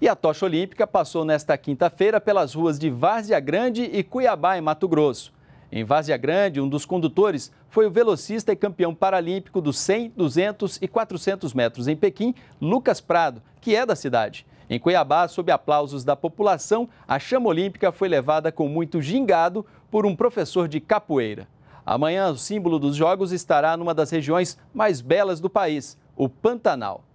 E a tocha olímpica passou nesta quinta-feira pelas ruas de Várzea Grande e Cuiabá, em Mato Grosso. Em Várzea Grande, um dos condutores foi o velocista e campeão paralímpico dos 100, 200 e 400 metros em Pequim, Lucas Prado, que é da cidade. Em Cuiabá, sob aplausos da população, a chama olímpica foi levada com muito gingado por um professor de capoeira. Amanhã, o símbolo dos Jogos estará numa das regiões mais belas do país, o Pantanal.